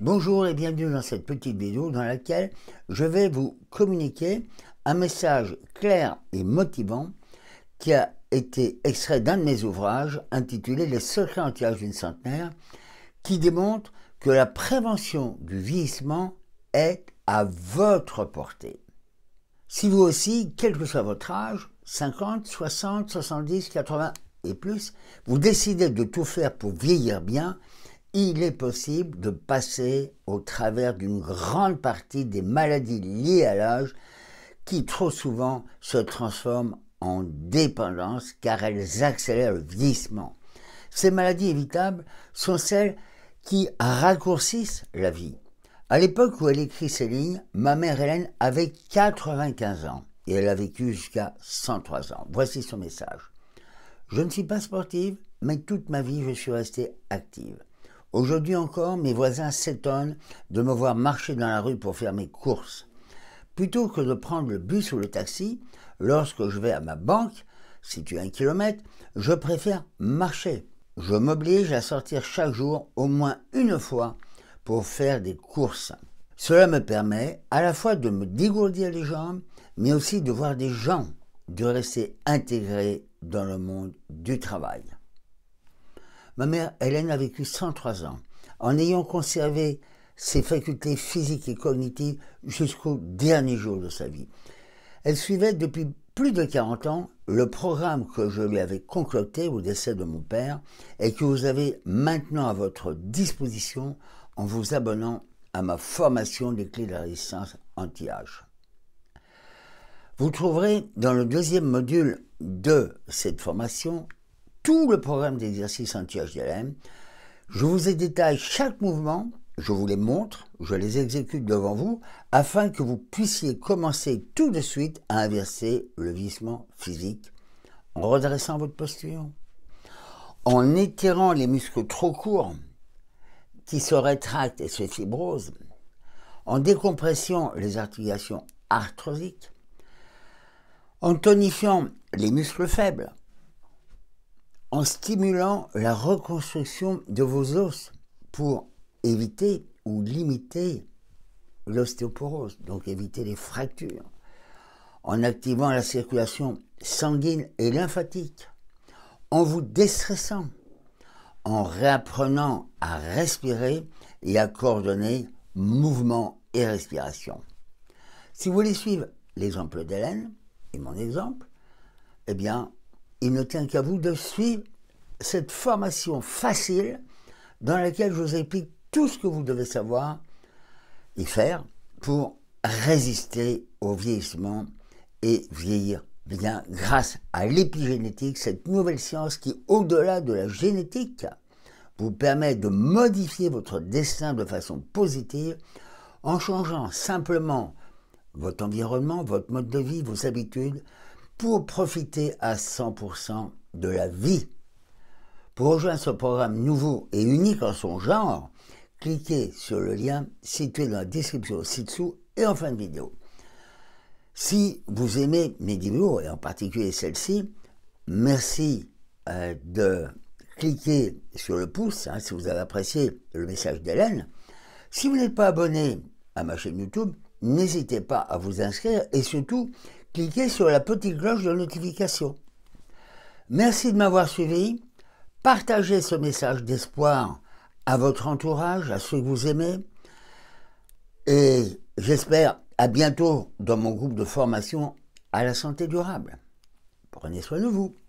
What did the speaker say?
Bonjour et bienvenue dans cette petite vidéo dans laquelle je vais vous communiquer un message clair et motivant qui a été extrait d'un de mes ouvrages intitulé Les secrets anti-âge d'une centenaire qui démontre que la prévention du vieillissement est à votre portée. Si vous aussi, quel que soit votre âge, 50, 60, 70, 80 et plus, vous décidez de tout faire pour vieillir bien, il est possible de passer au travers d'une grande partie des maladies liées à l'âge qui trop souvent se transforment en dépendance car elles accélèrent le vieillissement. Ces maladies évitables sont celles qui raccourcissent la vie. À l'époque où elle écrit ces lignes, ma mère Hélène avait 95 ans et elle a vécu jusqu'à 103 ans. Voici son message. Je ne suis pas sportive, mais toute ma vie je suis restée active. Aujourd'hui encore, mes voisins s'étonnent de me voir marcher dans la rue pour faire mes courses. Plutôt que de prendre le bus ou le taxi, lorsque je vais à ma banque, située à un kilomètre, je préfère marcher. Je m'oblige à sortir chaque jour au moins une fois pour faire des courses. Cela me permet à la fois de me dégourdir les jambes, mais aussi de voir des gens, de rester intégré dans le monde du travail. Ma mère, Hélène, a vécu 103 ans. En ayant conservé ses facultés physiques et cognitives jusqu'au dernier jour de sa vie. Elle suivait depuis plus de 40 ans le programme que je lui avais concocté au décès de mon père et que vous avez maintenant à votre disposition en vous abonnant à ma formation des clés de la résistance anti-âge. Vous trouverez dans le deuxième module de cette formation tout le programme d'exercice anti hdlm Je vous ai détaillé chaque mouvement, je vous les montre, je les exécute devant vous, afin que vous puissiez commencer tout de suite à inverser le vissement physique en redressant votre posture, en étirant les muscles trop courts qui se rétractent et se fibrosent, en décompression les articulations arthrosiques, en tonifiant les muscles faibles, en stimulant la reconstruction de vos os pour éviter ou limiter l'ostéoporose, donc éviter les fractures, en activant la circulation sanguine et lymphatique, en vous déstressant, en réapprenant à respirer et à coordonner mouvement et respiration. Si vous voulez suivre l'exemple d'Hélène et mon exemple, eh bien, il ne tient qu'à vous de suivre cette formation facile dans laquelle je vous explique tout ce que vous devez savoir et faire pour résister au vieillissement et vieillir bien grâce à l'épigénétique, cette nouvelle science qui, au-delà de la génétique, vous permet de modifier votre destin de façon positive en changeant simplement votre environnement, votre mode de vie, vos habitudes, pour profiter à 100% de la vie. Pour rejoindre ce programme nouveau et unique en son genre, cliquez sur le lien situé dans la description ci-dessous et en fin de vidéo. Si vous aimez mes vidéos, et en particulier celle-ci, merci euh, de cliquer sur le pouce hein, si vous avez apprécié le message d'Hélène. Si vous n'êtes pas abonné à ma chaîne YouTube, n'hésitez pas à vous inscrire et surtout, cliquez sur la petite cloche de notification. Merci de m'avoir suivi. Partagez ce message d'espoir à votre entourage, à ceux que vous aimez. Et j'espère à bientôt dans mon groupe de formation à la santé durable. Prenez soin de vous.